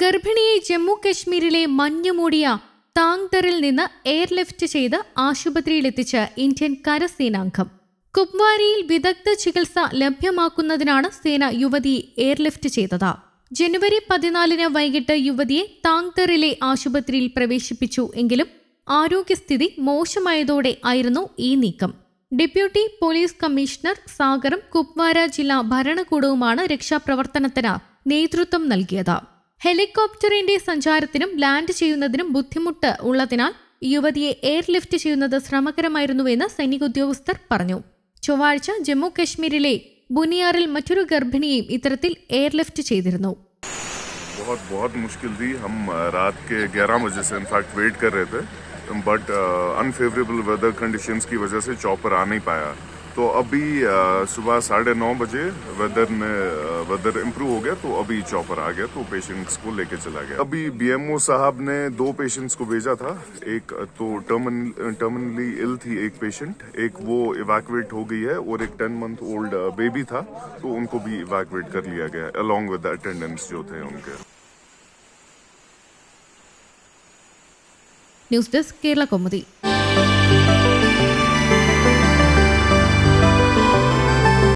ഗർഭിണിയെ ജമ്മു കശ്മീരിലെ മഞ്ഞുമൂടിയ താങ്തറിൽ നിന്ന് എയർലിഫ്റ്റ് ചെയ്ത് ആശുപത്രിയിലെത്തിച്ച ഇന്ത്യൻ കരസേനാംഗം കുപ്വാരിയിൽ വിദഗ്ധ ചികിത്സ ലഭ്യമാക്കുന്നതിനാണ് സേന യുവതിയെ എയർലിഫ്റ്റ് ചെയ്തത് ജനുവരി പതിനാലിന് വൈകിട്ട് യുവതിയെ താങ്തറിലെ ആശുപത്രിയിൽ പ്രവേശിപ്പിച്ചു എങ്കിലും ആരോഗ്യസ്ഥിതി മോശമായതോടെ ആയിരുന്നു ഈ നീക്കം ഡെപ്യൂട്ടി പോലീസ് കമ്മീഷണർ സാഗറും കുപ്വാര ജില്ലാ ഭരണകൂടവുമാണ് രക്ഷാപ്രവർത്തനത്തിന് നേതൃത്വം നൽകിയത് ഹെലികോപ്റ്ററിന്റെ സഞ്ചാരത്തിനും ലാൻഡ് ചെയ്യുന്നതിനും ബുദ്ധിമുട്ട് ഉള്ളതിനാൽ യുവതിയെ എയർലിഫ്റ്റ് ചെയ്യുന്നത് ശ്രമകരമായിരുന്നുവെന്ന് സൈനിക ഉദ്യോഗസ്ഥർ പറഞ്ഞു ചൊവ്വാഴ്ച ജമ്മു കശ്മീരിലെ ബുനിയാറിൽ മറ്റൊരു ഗർഭിണിയെയും ഇത്തരത്തിൽ എയർലിഫ്റ്റ് ചെയ്തിരുന്നു बहुत बहुत मुश्किल थी हम रात के 11 बजे से इनफैक्ट वेट कर रहे थे बट अनफेवरेबल वेदर कंडीशंस की वजह से चॉपर आ नहीं पाया तो अभी सुबह साढ़े नौ बजे वेदर ने वेदर इम्प्रूव हो गया तो अभी चॉपर आ गया तो पेशेंट्स को लेके चला गया अभी बीएमओ साहब ने दो पेशेंट्स को भेजा था एक तो टर्मिन टर्मिनली इल थी एक पेशेंट एक वो इवैक्यूएट हो गई है और एक टेन मंथ ओल्ड बेबी था तो उनको भी इवैक्यूएट कर लिया गया अलॉन्ग विद अटेंडेंस जो थे उनके न्यूज डेस्क केरला കൗമുദി